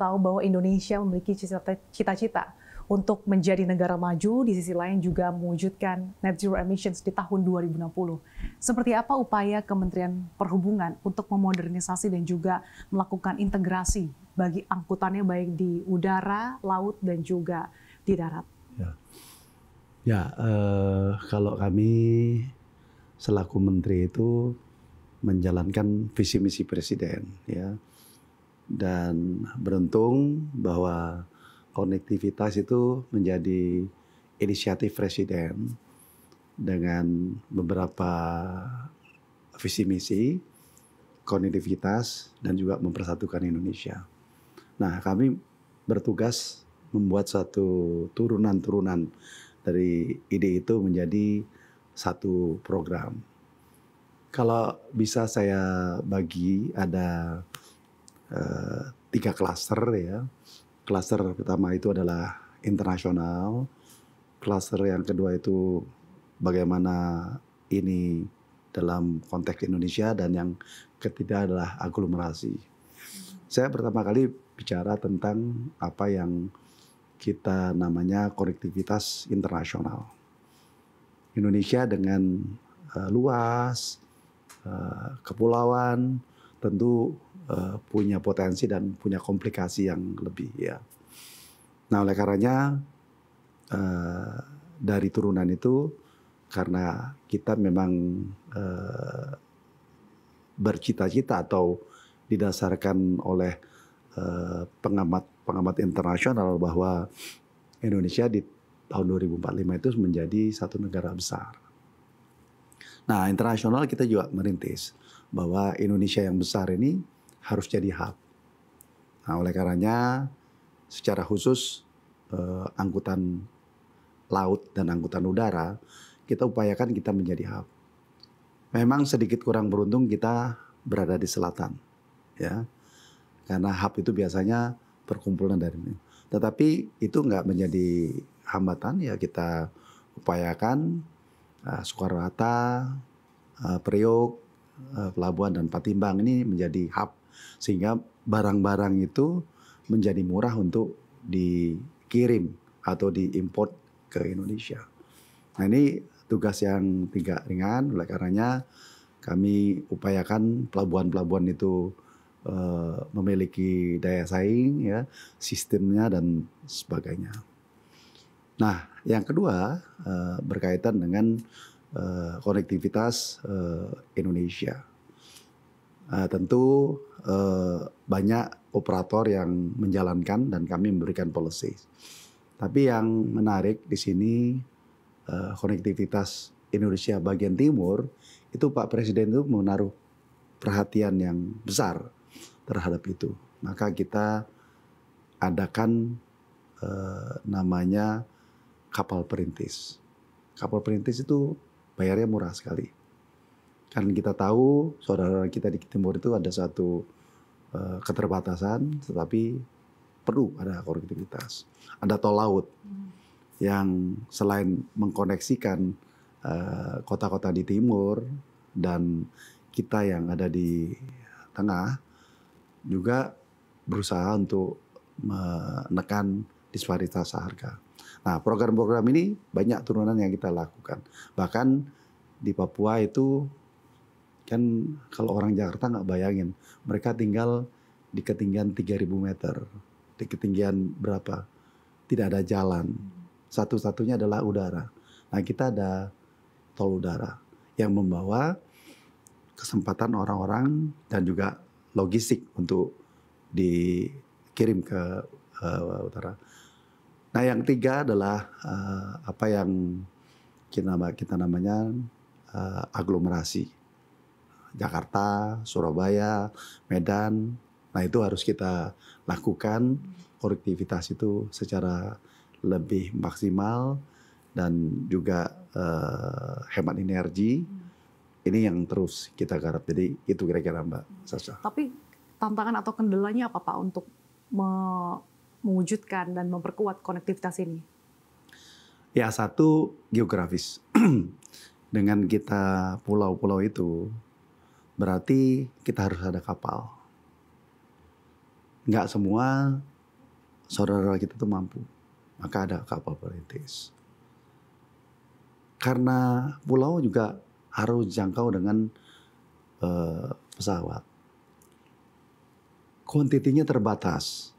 tahu bahwa Indonesia memiliki cita-cita untuk menjadi negara maju, di sisi lain juga mewujudkan net zero emissions di tahun 2060. Seperti apa upaya Kementerian Perhubungan untuk memodernisasi dan juga melakukan integrasi bagi angkutannya baik di udara, laut, dan juga di darat? Ya, ya eh, kalau kami selaku menteri itu menjalankan visi misi presiden ya dan beruntung bahwa konektivitas itu menjadi inisiatif presiden dengan beberapa visi misi konektivitas dan juga mempersatukan Indonesia. Nah, kami bertugas membuat satu turunan-turunan dari ide itu menjadi satu program. Kalau bisa saya bagi ada Eh, tiga klaster ya. Klaster pertama itu adalah internasional. Klaster yang kedua itu bagaimana ini dalam konteks Indonesia dan yang ketiga adalah aglomerasi. Saya pertama kali bicara tentang apa yang kita namanya konektivitas internasional. Indonesia dengan uh, luas, uh, kepulauan, tentu uh, punya potensi dan punya komplikasi yang lebih ya. Nah oleh karenanya uh, eh, dari turunan itu karena kita memang uh, bercita-cita atau didasarkan oleh uh, pengamat pengamat internasional bahwa Indonesia di tahun 2045 itu menjadi satu negara besar. Nah, internasional kita juga merintis bahwa Indonesia yang besar ini harus jadi hub. Nah, oleh karenanya secara khusus eh, angkutan laut dan angkutan udara kita upayakan kita menjadi hub. Memang sedikit kurang beruntung kita berada di selatan, ya, karena hub itu biasanya perkumpulan dari ini. Tetapi itu nggak menjadi hambatan ya kita upayakan uh, Soekarno Hatta, uh, Priok, uh, Pelabuhan dan Patimbang ini menjadi hub sehingga barang-barang itu menjadi murah untuk dikirim atau diimpor ke Indonesia. Nah ini tugas yang tidak ringan, oleh karenanya kami upayakan pelabuhan-pelabuhan itu uh, memiliki daya saing, ya, sistemnya dan sebagainya. Nah, yang kedua uh, berkaitan dengan uh, konektivitas uh, Indonesia. Uh, tentu uh, banyak operator yang menjalankan dan kami memberikan policy. Tapi yang menarik di sini uh, konektivitas Indonesia bagian timur itu Pak Presiden itu menaruh perhatian yang besar terhadap itu. Maka kita adakan uh, namanya kapal perintis. Kapal perintis itu bayarnya murah sekali kan kita tahu saudara kita di timur itu ada satu uh, keterbatasan, tetapi perlu ada konektivitas. Ada tol laut yang selain mengkoneksikan eh, kota-kota uh, di timur dan kita yang ada di tengah juga berusaha untuk menekan disparitas harga. Nah, program-program ini banyak turunan yang kita lakukan. Bahkan di Papua itu Kan kalau orang Jakarta nggak bayangin, mereka tinggal di ketinggian 3000 meter, di ketinggian berapa? Tidak ada jalan. Satu-satunya adalah udara. Nah, kita ada tol udara yang membawa kesempatan orang-orang dan juga logistik untuk dikirim ke uh, utara. Nah, yang tiga adalah uh, apa yang kita, kita namanya uh, aglomerasi Jakarta, Surabaya, Medan. Nah itu harus kita lakukan konektivitas itu secara lebih maksimal dan juga uh, hemat energi. Ini yang terus kita garap. Jadi itu kira-kira Mbak Sasa. Tapi tantangan atau kendalanya apa Pak untuk me mewujudkan dan memperkuat konektivitas ini? Ya satu geografis. Dengan kita pulau-pulau itu berarti kita harus ada kapal. Nggak semua saudara kita tuh mampu. Maka ada kapal perintis. Karena pulau juga harus jangkau dengan uh, pesawat. Kuantitinya terbatas.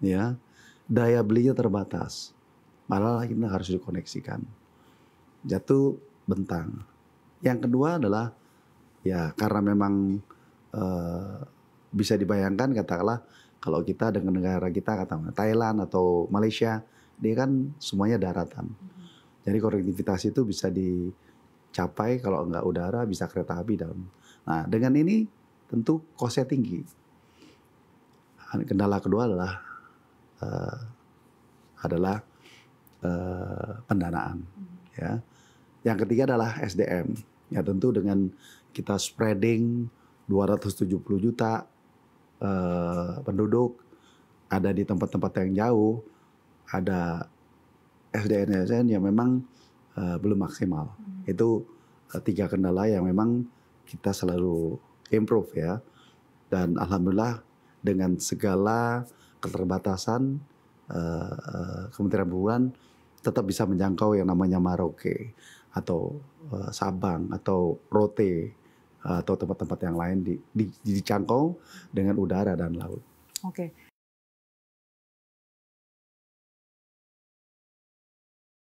Ya. Daya belinya terbatas. Malah kita harus dikoneksikan. Jatuh bentang. Yang kedua adalah ya karena memang uh, bisa dibayangkan katakanlah kalau kita dengan negara kita katakan Thailand atau Malaysia dia kan semuanya daratan. Jadi konektivitas itu bisa dicapai kalau enggak udara bisa kereta api dalam nah dengan ini tentu kosnya tinggi. Kendala kedua adalah uh, adalah uh, pendanaan ya. Yang ketiga adalah SDM. Ya tentu dengan kita spreading 270 juta uh, penduduk ada di tempat-tempat yang jauh, ada SDN-SDN yang memang uh, belum maksimal. Hmm. Itu uh, tiga kendala yang memang kita selalu improve ya. Dan alhamdulillah dengan segala keterbatasan uh, uh, Kementerian Perhubungan tetap bisa menjangkau yang namanya Maroke atau uh, Sabang atau Rote atau tempat-tempat yang lain di, di, dicangkau dengan udara dan laut. Oke,